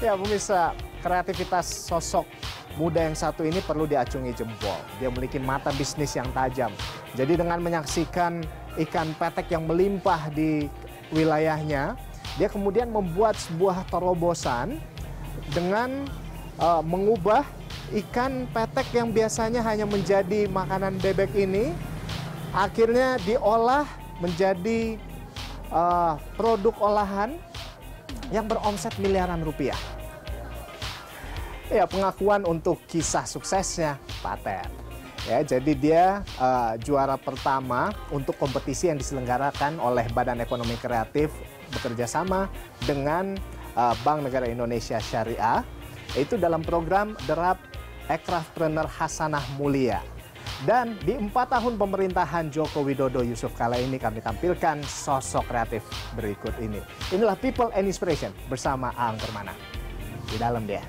Ya, pemirsa, kreativitas sosok muda yang satu ini perlu diacungi jempol. Dia memiliki mata bisnis yang tajam. Jadi dengan menyaksikan ikan petek yang melimpah di wilayahnya, dia kemudian membuat sebuah terobosan dengan uh, mengubah ikan petek yang biasanya hanya menjadi makanan bebek ini akhirnya diolah menjadi uh, produk olahan yang beromset miliaran rupiah. Ya, pengakuan untuk kisah suksesnya Paten. Ya, jadi dia uh, juara pertama untuk kompetisi yang diselenggarakan oleh Badan Ekonomi Kreatif bekerjasama dengan uh, Bank Negara Indonesia Syariah itu dalam program derap Trainer Hasanah Mulia. Dan di empat tahun pemerintahan Joko Widodo Yusuf Kala ini kami tampilkan sosok kreatif berikut ini. Inilah People and Inspiration bersama Aang Permana. Di dalam dia.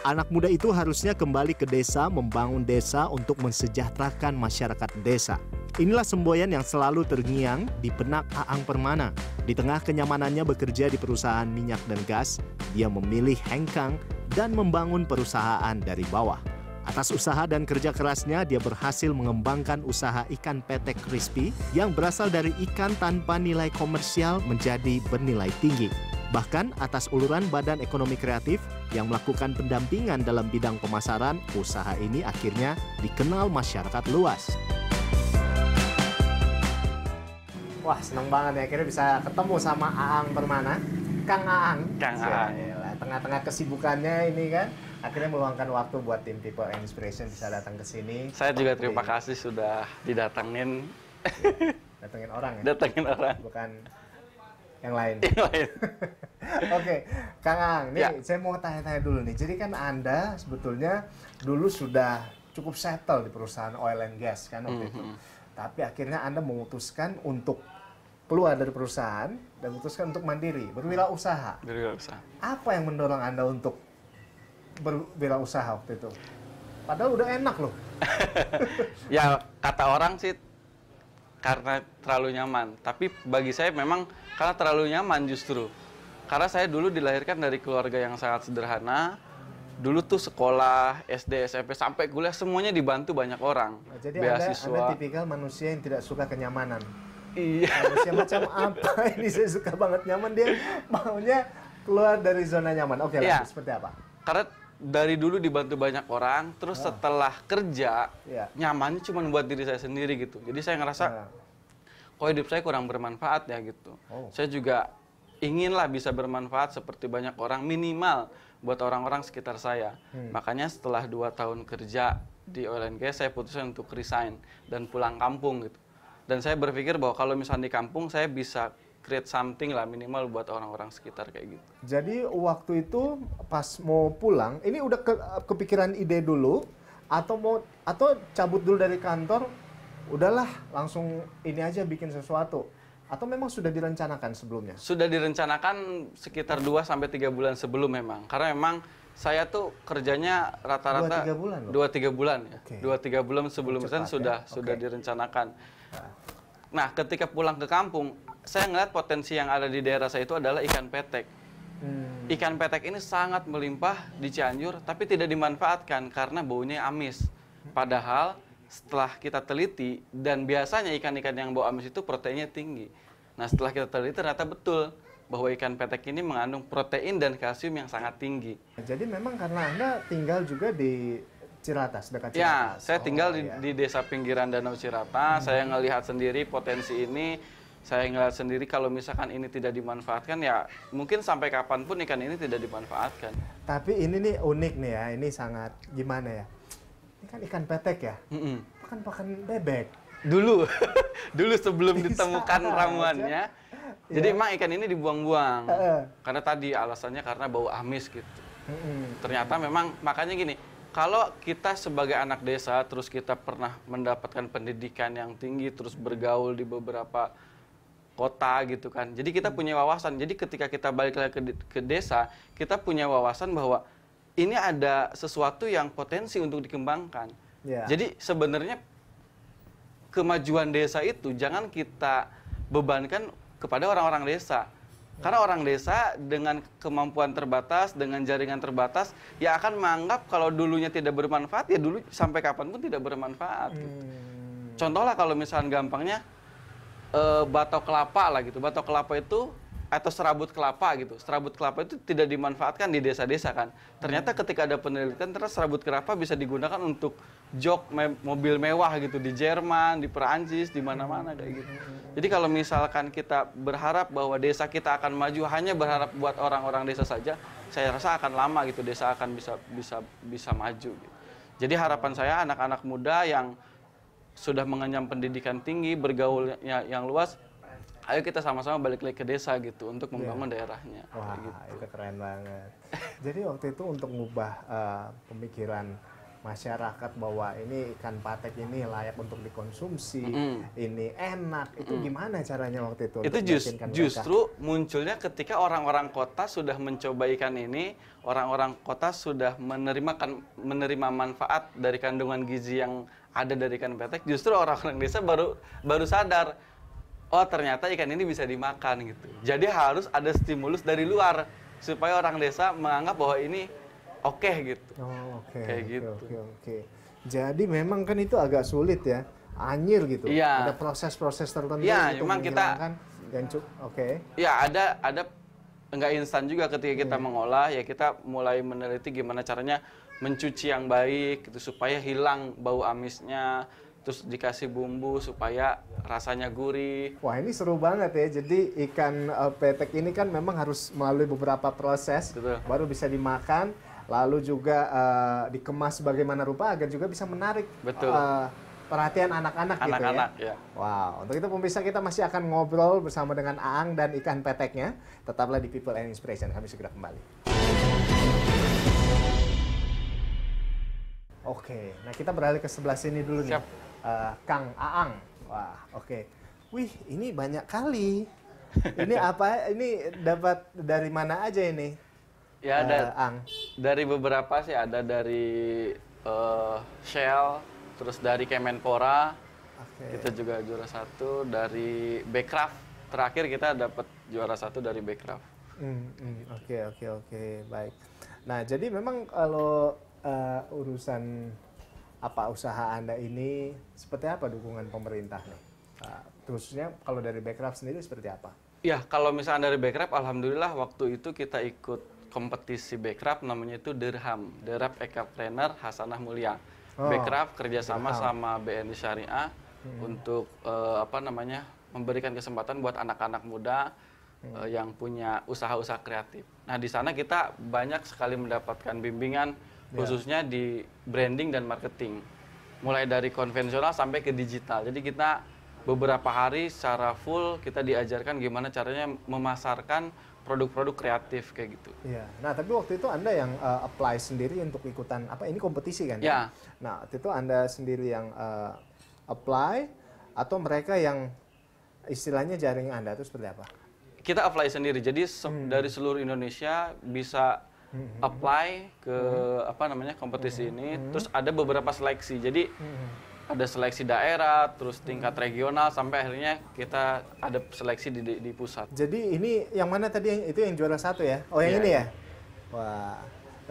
Anak muda itu harusnya kembali ke desa, membangun desa untuk mensejahterakan masyarakat desa. Inilah semboyan yang selalu terngiang di benak Aang Permana di tengah kenyamanannya bekerja di perusahaan minyak dan gas, dia memilih hengkang dan membangun perusahaan dari bawah. Atas usaha dan kerja kerasnya, dia berhasil mengembangkan usaha ikan petek crispy yang berasal dari ikan tanpa nilai komersial menjadi bernilai tinggi. Bahkan atas uluran Badan Ekonomi Kreatif yang melakukan pendampingan dalam bidang pemasaran, usaha ini akhirnya dikenal masyarakat luas. Wah seneng banget ya akhirnya bisa ketemu sama Aang Permana, Kang Aang. Kang Aang. Tengah-tengah kesibukannya ini kan, akhirnya meluangkan waktu buat tim People Inspiration bisa datang ke sini. Saya juga terima kasih sudah didatengin. Iya, Datangin orang ya? Datangin orang. Bukan yang lain. Yang lain. Oke, okay. Kang Aang, nih ya. saya mau tanya-tanya dulu nih. Jadi kan Anda sebetulnya dulu sudah cukup settle di perusahaan oil and gas kan waktu mm -hmm. itu. Mhm. Tapi akhirnya Anda memutuskan untuk keluar dari perusahaan dan memutuskan untuk mandiri, berwirausaha. Berwirausaha. Apa yang mendorong Anda untuk berwirausaha waktu itu? Padahal udah enak loh. ya kata orang sih karena terlalu nyaman. Tapi bagi saya memang karena terlalu nyaman justru. Karena saya dulu dilahirkan dari keluarga yang sangat sederhana. Dulu tuh sekolah, SD, SMP, sampai kuliah semuanya dibantu banyak orang. Jadi beasiswa. Anda, anda tipikal manusia yang tidak suka kenyamanan. Iya. Manusia macam apa ini saya suka banget nyaman dia maunya keluar dari zona nyaman. Oke, okay, iya. seperti apa? Karena dari dulu dibantu banyak orang, terus ah. setelah kerja yeah. nyaman cuma buat diri saya sendiri gitu. Jadi saya ngerasa ah. kok hidup saya kurang bermanfaat ya gitu. Oh. Saya juga inginlah bisa bermanfaat seperti banyak orang minimal buat orang-orang sekitar saya. Hmm. Makanya setelah dua tahun kerja di oil and gas saya putuskan untuk resign dan pulang kampung gitu dan saya berpikir bahwa kalau misalnya di kampung saya bisa create something lah minimal buat orang-orang sekitar kayak gitu. Jadi waktu itu pas mau pulang, ini udah ke, kepikiran ide dulu atau mau atau cabut dulu dari kantor, udahlah langsung ini aja bikin sesuatu. Atau memang sudah direncanakan sebelumnya? Sudah direncanakan sekitar 2 sampai 3 bulan sebelum memang. Karena memang saya tuh kerjanya rata-rata 2 3 bulan. 2 3 bulan ya. Okay. 3 bulan sebelum Cepat, ya? sudah ya? okay. sudah direncanakan Nah, ketika pulang ke kampung, saya ngeliat potensi yang ada di daerah saya itu adalah ikan petek. Hmm. Ikan petek ini sangat melimpah di Cianjur, tapi tidak dimanfaatkan karena baunya amis. Padahal setelah kita teliti dan biasanya ikan-ikan yang bau amis itu proteinnya tinggi. Nah, setelah kita teliti ternyata betul bahwa ikan petek ini mengandung protein dan kalsium yang sangat tinggi. Jadi memang karena Anda tinggal juga di Cirata, dekat Ciratas. Ya, saya tinggal oh, di, ya. di desa pinggiran Danau Cirata. Hmm. Saya ngelihat sendiri potensi ini. Saya ngelihat sendiri kalau misalkan ini tidak dimanfaatkan ya mungkin sampai kapanpun ikan ini tidak dimanfaatkan. Tapi ini nih unik nih ya, ini sangat gimana ya? Ini kan ikan petek ya, mm pakan bebek. Dulu, dulu sebelum ditemukan ramuannya. Ya. Jadi emang ikan ini dibuang-buang. Uh -uh. Karena tadi alasannya karena bau amis gitu. Mm -mm. Ternyata memang makanya gini, kalau kita sebagai anak desa terus kita pernah mendapatkan pendidikan yang tinggi terus bergaul di beberapa kota gitu kan. Jadi kita punya wawasan. Jadi ketika kita balik lagi ke, ke desa, kita punya wawasan bahwa ini ada sesuatu yang potensi untuk dikembangkan. Yeah. Jadi sebenarnya kemajuan desa itu jangan kita bebankan kepada orang-orang desa karena orang desa dengan kemampuan terbatas, dengan jaringan terbatas, ya akan menganggap kalau dulunya tidak bermanfaat, ya dulu sampai kapanpun tidak bermanfaat. Gitu. Hmm. Gitu. Contohlah kalau misalnya gampangnya e, batok kelapa lah gitu. Batok kelapa itu atau serabut kelapa gitu. Serabut kelapa itu tidak dimanfaatkan di desa-desa kan. Ternyata hmm. ketika ada penelitian terus serabut kelapa bisa digunakan untuk jok me mobil mewah gitu di Jerman, di Perancis, di mana-mana kayak gitu. Hmm. Jadi kalau misalkan kita berharap bahwa desa kita akan maju hanya berharap buat orang-orang desa saja, saya rasa akan lama gitu desa akan bisa bisa bisa maju gitu. Jadi harapan saya anak-anak muda yang sudah mengenyam pendidikan tinggi, bergaulnya yang luas, ayo kita sama-sama balik lagi ke desa gitu untuk membangun yeah. daerahnya. Wah, gitu. itu keren banget. Jadi waktu itu untuk mengubah uh, eh, pemikiran masyarakat bahwa ini ikan patek ini layak untuk dikonsumsi, mm -hmm. ini enak, itu mm -hmm. gimana caranya waktu itu? Itu just, justru mereka? munculnya ketika orang-orang kota sudah mencoba ikan ini, orang-orang kota sudah menerima kan, menerima manfaat dari kandungan gizi yang ada dari ikan patek, justru orang-orang desa baru baru sadar oh ternyata ikan ini bisa dimakan gitu. Jadi harus ada stimulus dari luar supaya orang desa menganggap bahwa ini oke okay, gitu. Oh, oke. Okay, Kayak gitu. Oke, okay, oke. Okay. Jadi memang kan itu agak sulit ya. Anyir gitu. Iya. Ada proses-proses tertentu Iya, memang kita dan oke. Okay. Ya, ada ada enggak instan juga ketika kita yeah. mengolah ya kita mulai meneliti gimana caranya mencuci yang baik gitu supaya hilang bau amisnya terus dikasih bumbu supaya rasanya gurih. Wah ini seru banget ya. Jadi ikan uh, petek ini kan memang harus melalui beberapa proses Betul. baru bisa dimakan, lalu juga uh, dikemas bagaimana rupa agar juga bisa menarik. Betul. Uh, perhatian anak-anak gitu ya. Anak, ya. Wow. Untuk itu pemirsa kita masih akan ngobrol bersama dengan Aang dan ikan peteknya. Tetaplah di People and Inspiration. Kami segera kembali. Oke, nah kita beralih ke sebelah sini dulu Siap. nih uh, Kang Aang. Wah, oke. Okay. Wih, ini banyak kali. Ini apa? Ini dapat dari mana aja ini? Ya, uh, eh, Ang. Dari beberapa sih ada dari uh, Shell, terus dari Kemenpora. Okay. Kita juga juara satu dari Backcraft. Terakhir kita dapat juara satu dari Backcraft. Hmm, hmm, oke, oke, oke, baik. Nah, jadi memang kalau uh, urusan apa usaha Anda ini, seperti apa dukungan pemerintah nih? Nah, khususnya kalau dari backcraft sendiri seperti apa? Ya, kalau misalnya dari backcraft Alhamdulillah waktu itu kita ikut kompetisi backcraft namanya itu Derham, Derap Eka Trainer Hasanah Mulia. Oh, backcraft kerjasama Derham. sama BNI Syariah hmm. untuk uh, apa namanya memberikan kesempatan buat anak-anak muda hmm. uh, yang punya usaha-usaha kreatif. Nah, di sana kita banyak sekali mendapatkan bimbingan Ya. khususnya di branding dan marketing mulai dari konvensional sampai ke digital jadi kita beberapa hari secara full kita diajarkan gimana caranya memasarkan produk-produk kreatif kayak gitu. Iya. Nah, tapi waktu itu Anda yang uh, apply sendiri untuk ikutan apa ini kompetisi kan? Iya. Ya? Nah, waktu itu Anda sendiri yang uh, apply atau mereka yang istilahnya jaring Anda itu seperti apa? Kita apply sendiri. Jadi hmm. dari seluruh Indonesia bisa Mm-hmm. apply ke hmm. apa namanya kompetisi hmm. ini hmm. terus ada beberapa seleksi jadi hmm. ada seleksi daerah terus mm-hmm. tingkat hmm. regional sampai akhirnya kita ada seleksi di, di, di pusat jadi ini yang mana tadi itu yang juara satu ya oh yang yeah. ini ya wah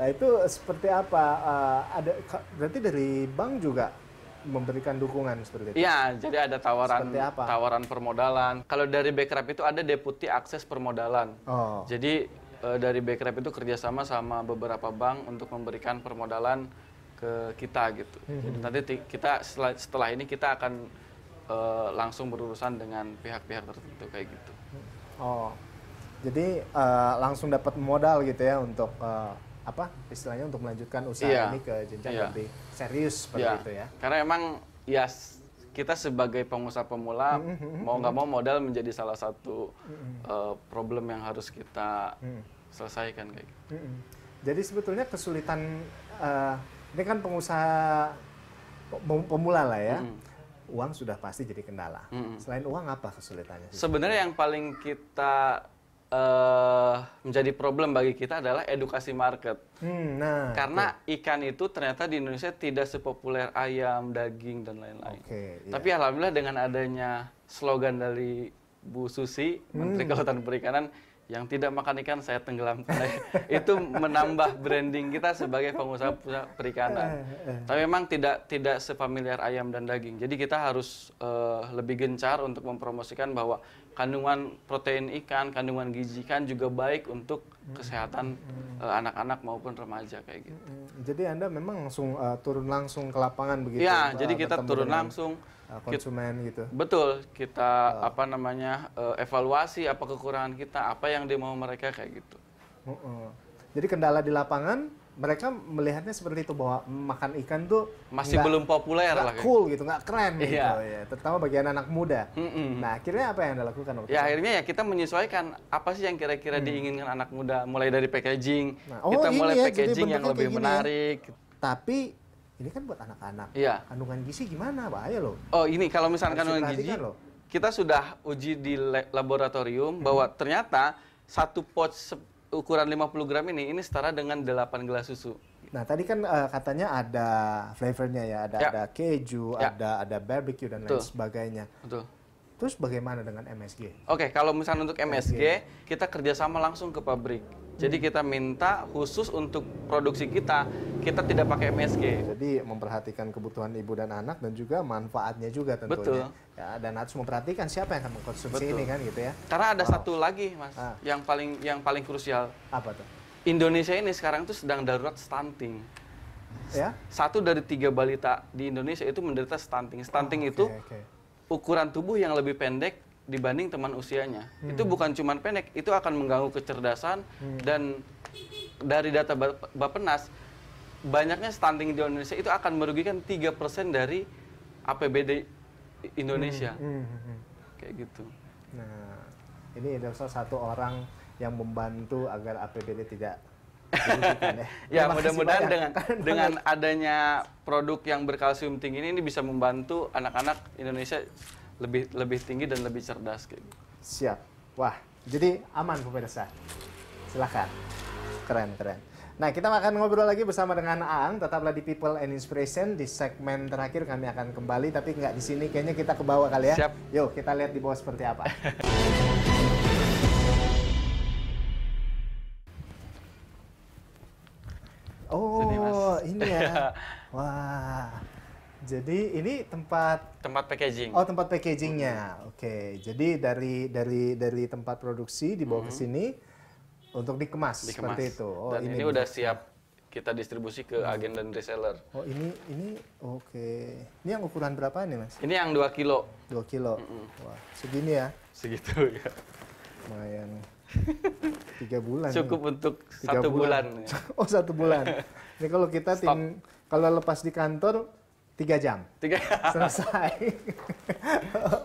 nah itu seperti apa uh, ada berarti dari bank juga memberikan dukungan seperti itu. Iya, jadi ada tawaran apa? tawaran permodalan. Kalau dari Bekrap itu ada deputi akses permodalan. Oh. Jadi uh, dari Backrep itu kerjasama sama beberapa bank untuk memberikan permodalan ke kita gitu. Hmm. Jadi nanti kita setelah, setelah ini kita akan uh, langsung berurusan dengan pihak-pihak tertentu kayak gitu. Oh, jadi uh, langsung dapat modal gitu ya untuk uh, apa istilahnya untuk melanjutkan usaha yeah. ini ke jenjang yeah. lebih serius seperti yeah. itu ya? Karena emang ya kita sebagai pengusaha pemula mm-hmm, mau mm-hmm, nggak mm-hmm. mau modal menjadi salah satu uh, problem yang harus kita selesaikan kayak gitu. Jadi sebetulnya kesulitan uh, ini kan pengusaha pemula lah ya. Mm. Uang sudah pasti jadi kendala. Mm. Selain uang apa kesulitannya? Sebenarnya yang paling kita uh, menjadi problem bagi kita adalah edukasi market. Hmm, nah, karena okay. ikan itu ternyata di Indonesia tidak sepopuler ayam, daging dan lain-lain. Okay, iya. yeah. Tapi alhamdulillah dengan adanya slogan dari Bu Susi, Menteri hmm. Kelautan Perikanan, yang tidak makan ikan saya tenggelamkan. Nah, itu menambah branding kita sebagai pengusaha perikanan. Tapi memang tidak tidak sefamiliar ayam dan daging. Jadi kita harus uh, lebih gencar untuk mempromosikan bahwa kandungan protein ikan, kandungan gizi ikan juga baik untuk kesehatan eh, anak-anak uh, maupun remaja kayak gitu. Jadi Anda memang langsung uh, turun langsung ke lapangan begitu. Ya, jadi kita turun langsung Uh, konsumen gitu. Betul, kita uh. apa namanya uh, evaluasi apa kekurangan kita, apa yang dia mau mereka kayak gitu. Uh -uh. Jadi kendala di lapangan mereka melihatnya seperti itu bahwa makan ikan tuh masih gak, belum populer gak lah cool gitu. gitu nggak keren gitu. iya. gitu ya terutama bagian anak muda mm -mm. nah akhirnya apa yang anda lakukan waktu ya itu? akhirnya ya kita menyesuaikan apa sih yang kira-kira hmm. diinginkan anak muda mulai dari packaging nah, oh, kita mulai ya, packaging yang lebih menarik ya. tapi ini kan buat anak-anak. Iya. Kandungan gizi gimana? pak Bahaya loh. Oh, ini kalau misalkan kandungan gizi, loh. kita sudah uji di laboratorium hmm. bahwa ternyata satu pot ukuran 50 gram ini ini setara dengan 8 gelas susu. Nah, tadi kan uh, katanya ada flavornya ya, ada ya. ada keju, ya. ada ada barbecue dan Betul. lain sebagainya. Betul. Terus bagaimana dengan MSG? Oke, okay, kalau misalnya untuk MSG, MSG, kita kerjasama langsung ke pabrik jadi hmm. kita minta khusus untuk produksi kita, kita tidak pakai MSG. Jadi memperhatikan kebutuhan ibu dan anak dan juga manfaatnya juga tentunya. Betul. Ya, dan harus memperhatikan siapa yang akan mengkonsumsi Betul. ini kan gitu ya. Karena ada wow. satu lagi mas, ah. yang paling yang paling krusial. Apa tuh? Indonesia ini sekarang tuh sedang darurat stunting. Ya? Satu dari tiga balita di Indonesia itu menderita stunting. Stunting oh, ah, okay, itu okay. ukuran tubuh yang lebih pendek dibanding teman usianya. Hmm. Itu bukan cuma pendek, itu akan mengganggu kecerdasan hmm. dan dari data Bapenas banyaknya stunting di Indonesia itu akan merugikan tiga persen dari APBD Indonesia. Hmm hmm, hmm. hmm. Kayak gitu. Nah, ini adalah salah satu orang yang membantu agar APBD tidak ya, ya mudah-mudahan dengan dengan adanya produk yang berkalsium tinggi ini, ini bisa membantu anak-anak Indonesia lebih lebih tinggi dan lebih cerdas kayak gitu. Siap. Wah, jadi aman pemirsa. silakan Keren, keren. Nah, kita akan ngobrol lagi bersama dengan Aang, tetaplah di People and Inspiration di segmen terakhir kami akan kembali tapi nggak di sini, kayaknya kita ke bawah kali ya. Siap. Yuk, kita lihat di bawah seperti apa. oh, ini ya. Wah. Jadi ini tempat tempat packaging. Oh, tempat packagingnya. Hmm. Oke. Okay. Jadi dari dari dari tempat produksi dibawa hmm. ke sini untuk dikemas, dikemas seperti itu. Oh, dan ini, ini udah siap kita distribusi ke hmm. agen dan reseller. Oh, ini ini oke. Okay. Ini yang ukuran berapa nih, Mas? Ini yang 2 kilo. 2 kilo. Mm -mm. Wah, segini ya. Segitu ya. Lumayan. Tiga bulan. Cukup nih. untuk Tiga satu bulan. bulan. Ya. oh, satu bulan. ini kalau kita tim kalau lepas di kantor Tiga jam. Tiga. Selesai.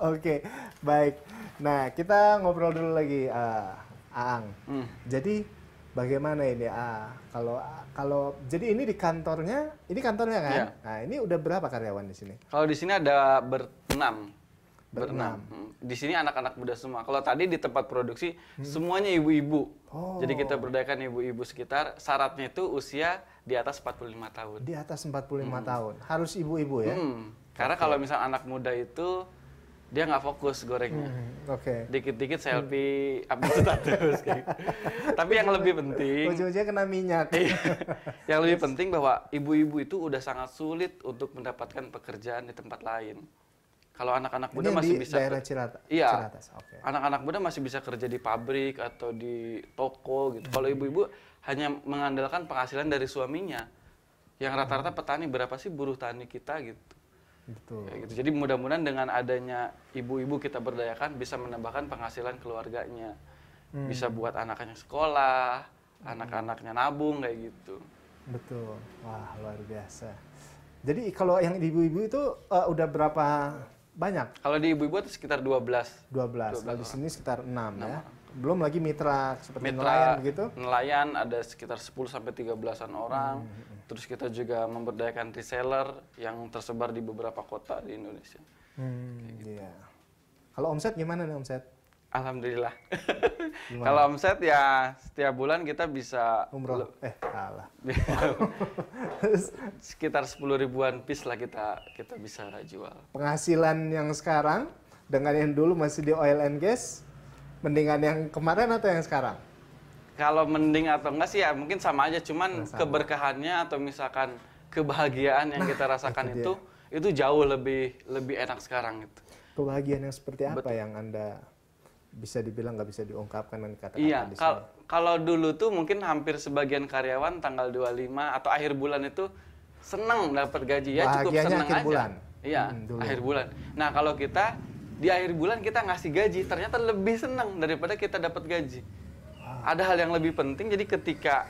Oke, okay, baik. Nah, kita ngobrol dulu lagi, uh, Aang. Hmm. Jadi bagaimana ini, uh, kalau kalau jadi ini di kantornya, ini kantornya kan? Yeah. Nah, ini udah berapa karyawan di sini? Kalau di sini ada berenam. Berenam. Hmm. Di sini anak-anak muda semua. Kalau tadi di tempat produksi hmm. semuanya ibu-ibu. Oh. Jadi kita berdayakan ibu-ibu sekitar. Syaratnya itu usia di atas 45 tahun. Di atas 45 hmm. tahun. Harus ibu-ibu ya. Hmm. Karena okay. kalau misal anak muda itu dia nggak fokus gorengnya. Hmm. Oke. Okay. Dikit-dikit selfie hmm. update status Tapi yang lebih penting ujung-ujungnya kena minyak. Iya. yang lebih penting bahwa ibu-ibu itu udah sangat sulit untuk mendapatkan pekerjaan di tempat lain. Kalau anak-anak muda masih bisa daerah Cirata. Iya. Ciratas. Anak-anak muda masih bisa kerja di pabrik atau di toko gitu. Kalau hmm. ibu-ibu hanya mengandalkan penghasilan dari suaminya. Yang rata-rata petani berapa sih buruh tani kita gitu. Betul. Ya, gitu. Jadi mudah-mudahan dengan adanya ibu-ibu kita berdayakan bisa menambahkan penghasilan keluarganya. Hmm. Bisa buat anaknya sekolah, hmm. anak-anaknya nabung kayak gitu. Betul. Wah, luar biasa. Jadi kalau yang ibu-ibu itu uh, udah berapa banyak. Kalau di ibu-ibu itu sekitar 12. 12. Kalau di sini sekitar 6, 6 ya. Belum lagi mitra seperti mitra, nelayan begitu. Nelayan ada sekitar 10 sampai 13-an orang. Hmm, hmm, hmm. Terus kita juga memberdayakan reseller yang tersebar di beberapa kota di Indonesia. Hmm, gitu. Iya. Kalau omset gimana nih omset? Alhamdulillah. Kalau omset ya setiap bulan kita bisa umroh. Eh, salah. sekitar sepuluh ribuan piece lah kita kita bisa jual. Penghasilan yang sekarang dengan yang dulu masih di oil and gas, mendingan yang kemarin atau yang sekarang? Kalau mending atau enggak sih ya mungkin sama aja, cuman sama. keberkahannya atau misalkan kebahagiaan yang nah, kita rasakan itu, itu itu jauh lebih lebih enak sekarang itu. Kebahagiaan yang seperti apa Betul. yang Anda bisa dibilang nggak bisa diungkapkan dan kata-kata iya, di sini. Kalau dulu tuh mungkin hampir sebagian karyawan tanggal 25 atau akhir bulan itu senang dapat gaji ya cukup senang akhir aja. bulan. Iya, hmm, akhir bulan. Nah, kalau kita di akhir bulan kita ngasih gaji ternyata lebih senang daripada kita dapat gaji. Wow. Ada hal yang lebih penting jadi ketika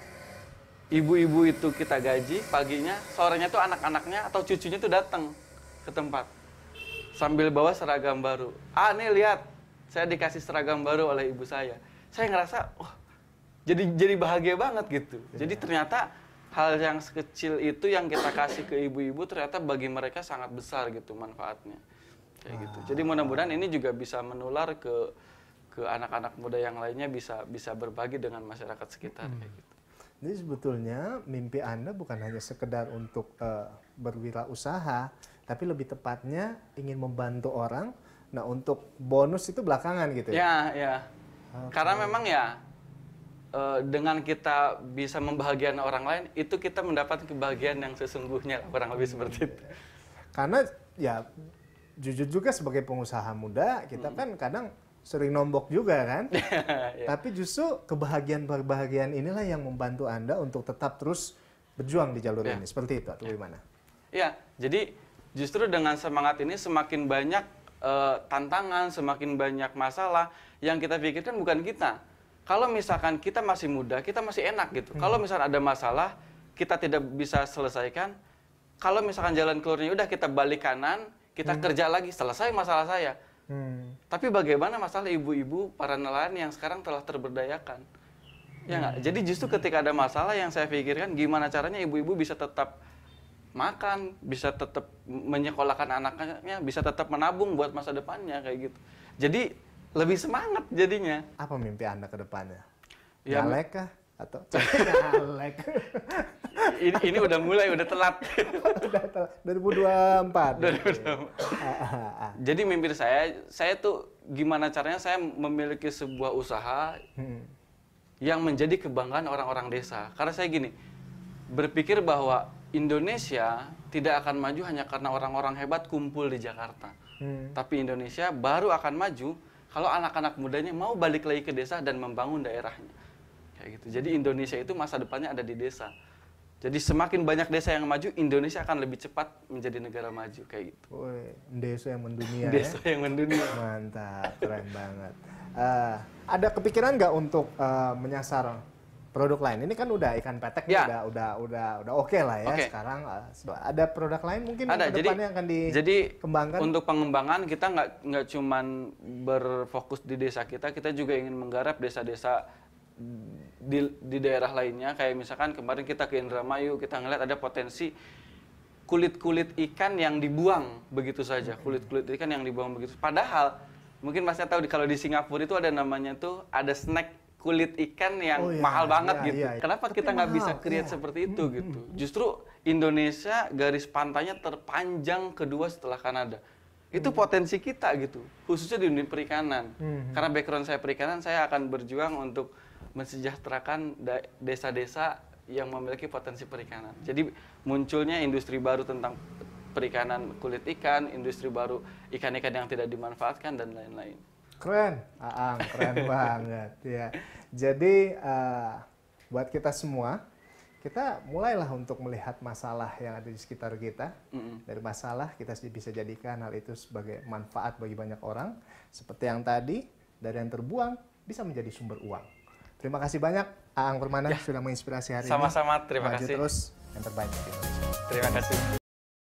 ibu-ibu itu kita gaji paginya, sorenya tuh anak-anaknya atau cucunya tuh datang ke tempat sambil bawa seragam baru. Ah, nih lihat saya dikasih seragam baru oleh ibu saya saya ngerasa wah oh, jadi jadi bahagia banget gitu yeah. jadi ternyata hal yang sekecil itu yang kita kasih ke ibu-ibu ternyata bagi mereka sangat besar gitu manfaatnya kayak ah. gitu jadi mudah-mudahan ini juga bisa menular ke ke anak-anak muda yang lainnya bisa bisa berbagi dengan masyarakat sekitar hmm. kayak gitu jadi sebetulnya mimpi Anda bukan hanya sekedar untuk uh, berwirausaha, tapi lebih tepatnya ingin membantu orang Nah, untuk bonus itu belakangan gitu ya? Ya, ya. Okay. Karena memang ya eh, dengan kita bisa membahagiakan orang lain, itu kita mendapat kebahagiaan yang sesungguhnya kurang lebih seperti itu. Karena ya jujur juga sebagai pengusaha muda, kita hmm. kan kadang sering nombok juga kan. Ya. Tapi justru kebahagiaan-kebahagiaan inilah yang membantu Anda untuk tetap terus berjuang di jalur ya. ini. Seperti itu atau ya. gimana? Ya, jadi justru dengan semangat ini semakin banyak Eh, tantangan, semakin banyak masalah yang kita pikirkan bukan kita. Kalau misalkan kita masih muda, kita masih enak gitu. Hmm. Kalau misalkan ada masalah, kita tidak bisa selesaikan. Kalau misalkan jalan keluarnya udah kita balik kanan, kita hmm. kerja lagi, selesai masalah saya. Hmm. Tapi bagaimana masalah ibu-ibu para nelayan yang sekarang telah terberdayakan? Ya nggak. Hmm. Jadi justru ketika ada masalah yang saya pikirkan gimana caranya ibu-ibu bisa tetap makan, bisa tetap menyekolahkan anaknya, bisa tetap menabung buat masa depannya kayak gitu. Jadi lebih semangat jadinya. Apa mimpi Anda ke depannya? Ya, Nyalek kah? Atau nyalek? ini, ini udah mulai, udah telat. udah telat. 2024. 2024. Ah, ah, ah, Jadi mimpi saya, saya tuh gimana caranya saya memiliki sebuah usaha hmm. yang menjadi kebanggaan orang-orang desa. Karena saya gini, berpikir bahwa Indonesia tidak akan maju hanya karena orang-orang hebat kumpul di Jakarta. Hmm. Tapi Indonesia baru akan maju kalau anak-anak mudanya mau balik lagi ke desa dan membangun daerahnya. Kayak gitu. Jadi Indonesia itu masa depannya ada di desa. Jadi semakin banyak desa yang maju, Indonesia akan lebih cepat menjadi negara maju kayak gitu. Woy, desa yang mendunia. desa ya? yang mendunia. Mantap, keren banget. Uh, ada kepikiran nggak untuk uh, menyasar produk lain. Ini kan udah ikan petek ya. udah udah udah udah oke okay lah ya okay. sekarang. Ada produk lain mungkin ada. jadi depannya akan dikembangkan. Jadi untuk pengembangan kita nggak nggak cuman berfokus di desa kita, kita juga ingin menggarap desa-desa di, di daerah lainnya. Kayak misalkan kemarin kita ke Indramayu, kita ngeliat ada potensi kulit-kulit ikan yang dibuang begitu saja, kulit-kulit ikan yang dibuang begitu. Padahal mungkin masih tahu kalau di Singapura itu ada namanya tuh ada snack kulit ikan yang oh, iya, mahal iya, banget iya, gitu. Iya, iya. Kenapa Tapi kita nggak bisa create iya. seperti itu hmm, gitu? Justru Indonesia garis pantainya terpanjang kedua setelah Kanada. Itu hmm. potensi kita gitu, khususnya di dunia perikanan. Hmm. Karena background saya perikanan, saya akan berjuang untuk mensejahterakan desa-desa yang memiliki potensi perikanan. Jadi munculnya industri baru tentang perikanan kulit ikan, industri baru ikan-ikan yang tidak dimanfaatkan dan lain-lain. Keren, Aang, ah, ah, keren banget ya. Jadi uh, buat kita semua, kita mulailah untuk melihat masalah yang ada di sekitar kita. Mm-hmm. Dari masalah kita bisa jadikan hal itu sebagai manfaat bagi banyak orang. Seperti yang tadi, dari yang terbuang bisa menjadi sumber uang. Terima kasih banyak Aang Permana ya. sudah menginspirasi hari Sama-sama, ini. Sama-sama, terima Maju kasih. terus yang terbaik. Terima kasih.